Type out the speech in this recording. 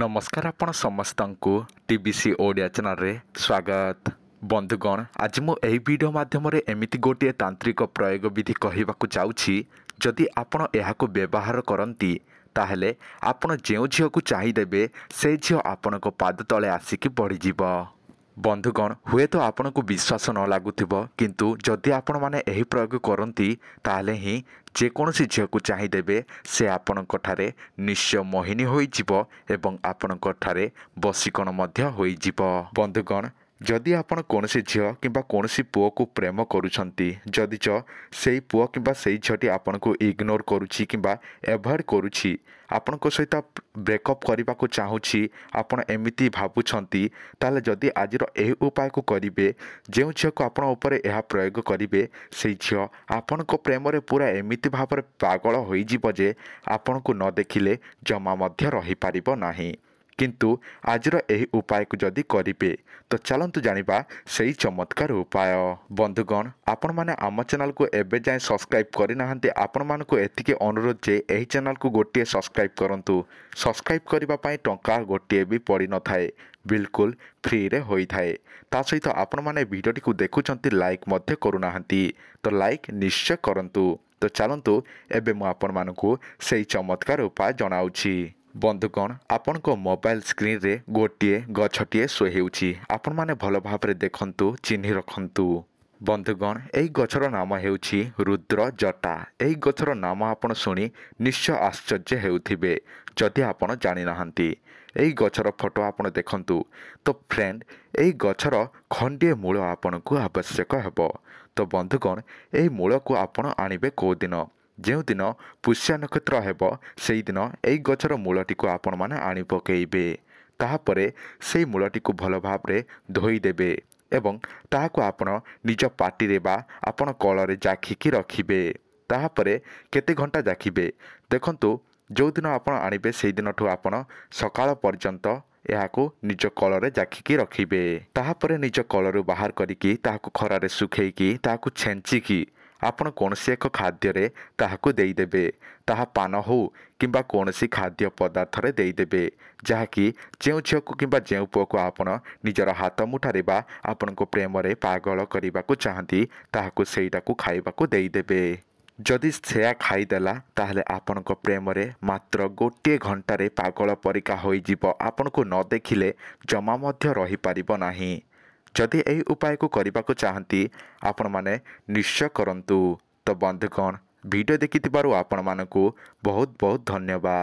ନମସ୍କାର ଆପଣ ସମସ୍ତଙ୍କୁ ଟି ବି ସି ଓଡ଼ିଆ ଚ୍ୟାନେଲରେ ସ୍ୱାଗତ ବନ୍ଧୁଗଣ ଆଜି ମୁଁ ଏହି ଭିଡ଼ିଓ ମାଧ୍ୟମରେ ଏମିତି ଗୋଟିଏ ତାନ୍ତ୍ରିକ ପ୍ରୟୋଗ ବିଧି କହିବାକୁ ଯାଉଛି ଯଦି ଆପଣ ଏହାକୁ ବ୍ୟବହାର କରନ୍ତି ତାହେଲେ ଆପଣ ଯେଉଁ ଝିଅକୁ ଚାହିଁଦେବେ ସେ ଝିଅ ଆପଣଙ୍କ ପାଦ ତଳେ ଆସିକି ବଢ଼ିଯିବ ବନ୍ଧୁଗଣ ହୁଏତ ଆପଣଙ୍କୁ ବିଶ୍ୱାସ ନ ଲାଗୁଥିବ କିନ୍ତୁ ଯଦି ଆପଣମାନେ ଏହି ପ୍ରୟୋଗ କରନ୍ତି ତାହେଲେ ହିଁ ଯେକୌଣସି ଝିଅକୁ ଚାହିଁଦେବେ ସେ ଆପଣଙ୍କଠାରେ ନିଶ୍ଚୟ ମୋହିନୀ ହୋଇଯିବ ଏବଂ ଆପଣଙ୍କଠାରେ ବସିକଣ ମଧ୍ୟ ହୋଇଯିବ ବନ୍ଧୁଗଣ ଯଦି ଆପଣ କୌଣସି ଝିଅ କିମ୍ବା କୌଣସି ପୁଅକୁ ପ୍ରେମ କରୁଛନ୍ତି ଯଦି ଚ ସେଇ ପୁଅ କିମ୍ବା ସେଇ ଝିଅଟି ଆପଣଙ୍କୁ ଇଗ୍ନୋର କରୁଛି କିମ୍ବା ଏଭଏଡ଼୍ କରୁଛି ଆପଣଙ୍କ ସହିତ ବ୍ରେକ୍ଅପ୍ କରିବାକୁ ଚାହୁଁଛି ଆପଣ ଏମିତି ଭାବୁଛନ୍ତି ତାହେଲେ ଯଦି ଆଜିର ଏହି ଉପାୟକୁ କରିବେ ଯେଉଁ ଝିଅକୁ ଆପଣ ଉପରେ ଏହା ପ୍ରୟୋଗ କରିବେ ସେଇ ଝିଅ ଆପଣଙ୍କ ପ୍ରେମରେ ପୁରା ଏମିତି ଭାବରେ ପାଗଳ ହୋଇଯିବ ଯେ ଆପଣଙ୍କୁ ନ ଦେଖିଲେ ଜମା ମଧ୍ୟ ରହିପାରିବ ନାହିଁ କିନ୍ତୁ ଆଜିର ଏହି ଉପାୟକୁ ଯଦି କରିବେ ତ ଚାଲନ୍ତୁ ଜାଣିବା ସେହି ଚମତ୍କାର ଉପାୟ ବନ୍ଧୁଗଣ ଆପଣମାନେ ଆମ ଚ୍ୟାନେଲକୁ ଏବେ ଯାଏଁ ସବସ୍କ୍ରାଇବ୍ କରିନାହାନ୍ତି ଆପଣମାନଙ୍କୁ ଏତିକି ଅନୁରୋଧ ଯେ ଏହି ଚ୍ୟାନେଲକୁ ଗୋଟିଏ ସବସ୍କ୍ରାଇବ୍ କରନ୍ତୁ ସବସ୍କ୍ରାଇବ୍ କରିବା ପାଇଁ ଟଙ୍କା ଗୋଟିଏ ବି ପଡ଼ିନଥାଏ ବିଲକୁଲ ଫ୍ରିରେ ହୋଇଥାଏ ତା ସହିତ ଆପଣମାନେ ଭିଡ଼ିଓଟିକୁ ଦେଖୁଛନ୍ତି ଲାଇକ୍ ମଧ୍ୟ କରୁନାହାନ୍ତି ତ ଲାଇକ୍ ନିଶ୍ଚୟ କରନ୍ତୁ ତ ଚାଲନ୍ତୁ ଏବେ ମୁଁ ଆପଣମାନଙ୍କୁ ସେହି ଚମତ୍କାର ଉପାୟ ଜଣାଉଛି ବନ୍ଧୁକଣ ଆପଣଙ୍କ ମୋବାଇଲ ସ୍କ୍ରିନରେ ଗୋଟିଏ ଗଛଟିଏ ଶୋଇହେଉଛି ଆପଣମାନେ ଭଲ ଭାବରେ ଦେଖନ୍ତୁ ଚିହ୍ନି ରଖନ୍ତୁ ବନ୍ଧୁଗଣ ଏହି ଗଛର ନାମ ହେଉଛି ରୁଦ୍ର ଜଟା ଏହି ଗଛର ନାମ ଆପଣ ଶୁଣି ନିଶ୍ଚୟ ଆଶ୍ଚର୍ଯ୍ୟ ହେଉଥିବେ ଯଦି ଆପଣ ଜାଣିନାହାନ୍ତି ଏହି ଗଛର ଫଟୋ ଆପଣ ଦେଖନ୍ତୁ ତ ଫ୍ରେଣ୍ଡ ଏହି ଗଛର ଖଣ୍ଡିଏ ମୂଳ ଆପଣଙ୍କୁ ଆବଶ୍ୟକ ହେବ ତ ବନ୍ଧୁଗଣ ଏହି ମୂଳକୁ ଆପଣ ଆଣିବେ କେଉଁ ଦିନ ଯେଉଁଦିନ ପୁଷ୍ୟା ନକ୍ଷତ୍ର ହେବ ସେହିଦିନ ଏହି ଗଛର ମୂଳଟିକୁ ଆପଣମାନେ ଆଣି ପକାଇବେ ତାହାପରେ ସେହି ମୂଳଟିକୁ ଭଲ ଭାବରେ ଧୋଇଦେବେ ଏବଂ ତାହାକୁ ଆପଣ ନିଜ ପାଟିରେ ବା ଆପଣ କଳରେ ଯାଖିକି ରଖିବେ ତାହାପରେ କେତେ ଘଣ୍ଟା ଯାଖିବେ ଦେଖନ୍ତୁ ଯେଉଁଦିନ ଆପଣ ଆଣିବେ ସେହିଦିନଠୁ ଆପଣ ସକାଳ ପର୍ଯ୍ୟନ୍ତ ଏହାକୁ ନିଜ କଳରେ ଯାଖିକି ରଖିବେ ତାହାପରେ ନିଜ କଳରୁ ବାହାର କରିକି ତାହାକୁ ଖରାରେ ଶୁଖେଇକି ତାହାକୁ ଛେଞ୍ଚିକି ଆପଣ କୌଣସି ଏକ ଖାଦ୍ୟରେ ତାହାକୁ ଦେଇଦେବେ ତାହା ପାନ ହେଉ କିମ୍ବା କୌଣସି ଖାଦ୍ୟ ପଦାର୍ଥରେ ଦେଇଦେବେ ଯାହାକି ଯେଉଁ ଝିଅକୁ କିମ୍ବା ଯେଉଁ ପୁଅକୁ ଆପଣ ନିଜର ହାତ ମୁଠାରେ ବା ଆପଣଙ୍କ ପ୍ରେମରେ ପାଗଳ କରିବାକୁ ଚାହାନ୍ତି ତାହାକୁ ସେଇଟାକୁ ଖାଇବାକୁ ଦେଇଦେବେ ଯଦି ସେୟା ଖାଇଦେଲା ତାହେଲେ ଆପଣଙ୍କ ପ୍ରେମରେ ମାତ୍ର ଗୋଟିଏ ଘଣ୍ଟାରେ ପାଗଳ ପରିକା ହୋଇଯିବ ଆପଣଙ୍କୁ ନ ଦେଖିଲେ ଜମା ମଧ୍ୟ ରହିପାରିବ ନାହିଁ ଯଦି ଏହି ଉପାୟକୁ କରିବାକୁ ଚାହାନ୍ତି ଆପଣମାନେ ନିଶ୍ଚୟ କରନ୍ତୁ ତ ବନ୍ଧୁଗଣ ଭିଡ଼ିଓ ଦେଖିଥିବାରୁ ଆପଣମାନଙ୍କୁ ବହୁତ ବହୁତ ଧନ୍ୟବାଦ